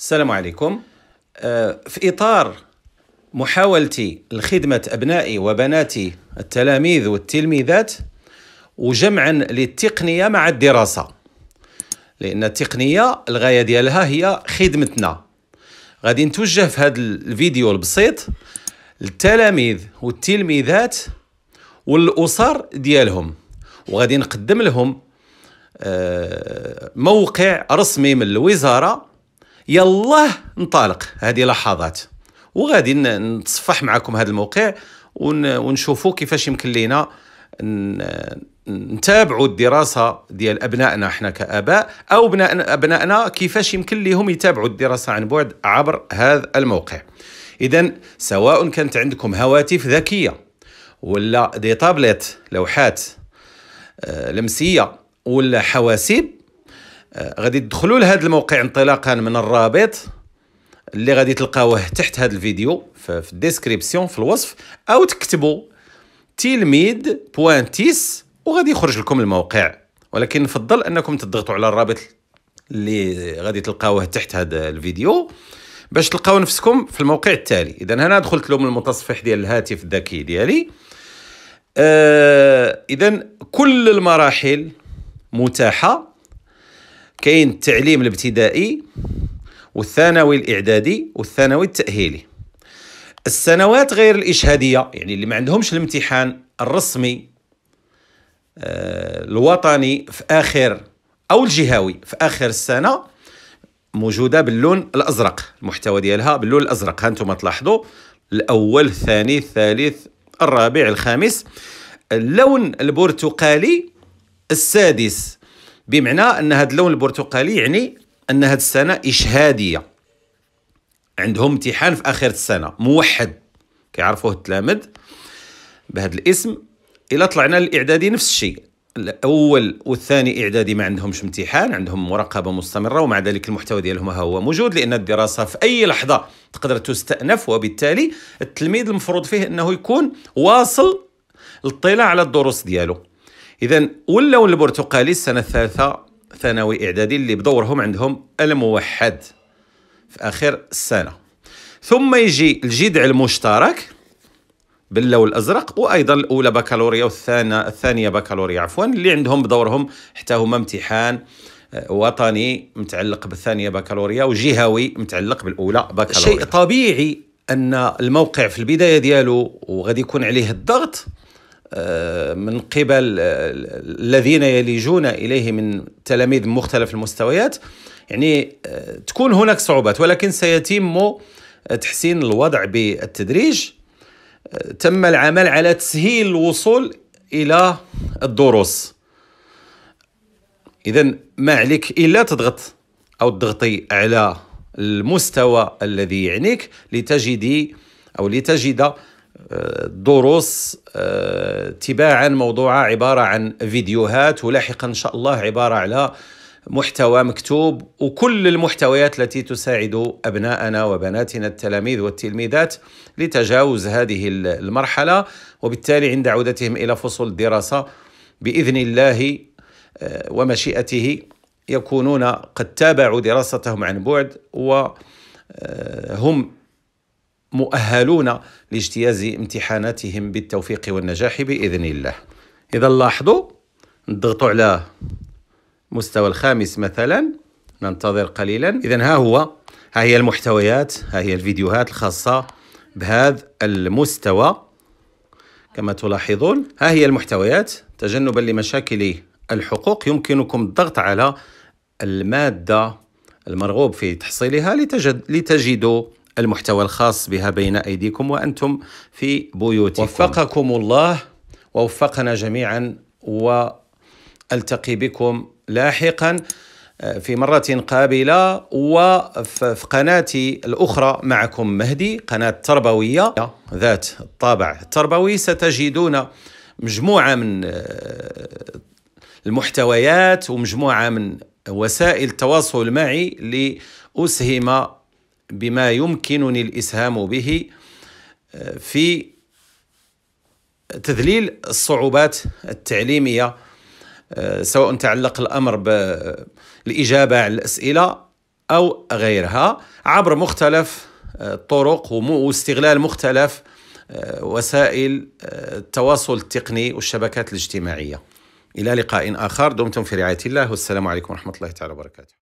السلام عليكم آه، في إطار محاولتي لخدمة أبنائي وبناتي التلاميذ والتلميذات وجمعا للتقنية مع الدراسة لأن التقنية الغاية ديالها هي خدمتنا غادي نتوجه في هذا الفيديو البسيط للتلاميذ والتلميذات والأسر ديالهم وغادي نقدم لهم آه، موقع رسمي من الوزارة يلا نطالق هذه لحظات وغادي نتصفح معكم هذا الموقع ونشوفوا كيفاش يمكن لينا نتابعوا الدراسة ديال أبنائنا إحنا كآباء أو أبنائنا, أبنائنا كيفاش يمكن لهم يتابعوا الدراسة عن بعد عبر هذا الموقع إذا سواء كانت عندكم هواتف ذكية ولا دي تابلت لوحات آه، لمسية ولا حواسيب آه، غادي تدخلوا لهذا الموقع انطلاقا من الرابط اللي غادي تلقاوه تحت هذا الفيديو في الديسكريبسيون في الوصف او تكتبوا تلميذ بوانتيس وغادي يخرج لكم الموقع ولكن نفضل انكم تضغطوا على الرابط اللي غادي تلقاوه تحت هذا الفيديو باش تلقاو نفسكم في الموقع التالي اذا هنا دخلت لهم المتصفح ديال الهاتف الذكي ديالي آه اذا كل المراحل متاحه كاين التعليم الابتدائي والثانوي الاعدادي والثانوي التاهيلي السنوات غير الاشهاديه يعني اللي ما عندهمش الامتحان الرسمي آه، الوطني في اخر او الجهوي في اخر السنه موجوده باللون الازرق المحتوى ديالها باللون الازرق هانتوما تلاحظوا الاول الثاني الثالث الرابع الخامس اللون البرتقالي السادس بمعنى ان هذا اللون البرتقالي يعني ان هذه السنه اشهاديه عندهم امتحان في اخر السنه موحد كيعرفوه التلامذ بهذا الاسم الا طلعنا للاعدادي نفس الشيء الاول والثاني اعدادي ما عندهمش امتحان عندهم مراقبه مستمره ومع ذلك المحتوى ديالهم هو موجود لان الدراسه في اي لحظه تقدر تستأنف وبالتالي التلميذ المفروض فيه انه يكون واصل الاطلاع على الدروس ديالو اذا واللون البرتقالي السنه الثالثه ثانوي اعدادي اللي بدورهم عندهم الموحد في اخر السنه ثم يجي الجذع المشترك باللون الازرق وايضا الاولى بكالوريا والثانيه الثانيه بكالوريا عفوا اللي عندهم بدورهم حتى هما امتحان آه، وطني متعلق بالثانيه بكالوريا وجهوي متعلق بالاولى بكالوريا شيء طبيعي ان الموقع في البدايه ديالو وغادي يكون عليه الضغط آه، من قبل آه، الذين يلجون اليه من تلاميذ مختلف المستويات يعني آه، تكون هناك صعوبات ولكن سيتم تحسين الوضع بالتدريج تم العمل على تسهيل الوصول الى الدروس اذا ما عليك الا تضغط او تضغطي على المستوى الذي يعنيك لتجدي او لتجد دروس آه، تباعا موضوعة عبارة عن فيديوهات ولاحقا إن شاء الله عبارة على محتوى مكتوب وكل المحتويات التي تساعد أبناءنا وبناتنا التلاميذ والتلميذات لتجاوز هذه المرحلة وبالتالي عند عودتهم إلى فصول الدراسة بإذن الله آه، ومشيئته يكونون قد تابعوا دراستهم عن بعد وهم آه، مؤهلون لاجتياز امتحاناتهم بالتوفيق والنجاح باذن الله اذا لاحظوا نضغطوا على المستوى الخامس مثلا ننتظر قليلا اذا ها هو ها هي المحتويات ها هي الفيديوهات الخاصه بهذا المستوى كما تلاحظون ها هي المحتويات تجنبا لمشاكل الحقوق يمكنكم الضغط على الماده المرغوب في تحصيلها لتجد لتجدوا المحتوى الخاص بها بين ايديكم وانتم في بيوتكم. وفقكم الله ووفقنا جميعا والتقي بكم لاحقا آه، في مرة قابلة وفي قناتي الأخرى معكم مهدي قناة تربوية ذات الطابع التربوي ستجدون مجموعة من آه، المحتويات ومجموعة من وسائل التواصل معي لأسهم بما يمكنني الاسهام به آه، في تذليل الصعوبات التعليميه آه، سواء تعلق الامر بالاجابه على الاسئله او غيرها عبر مختلف الطرق آه، واستغلال مختلف وسائل التواصل التقني والشبكات الاجتماعيه الى لقاء اخر دمتم في رعايه الله والسلام عليكم ورحمه الله تعالى وبركاته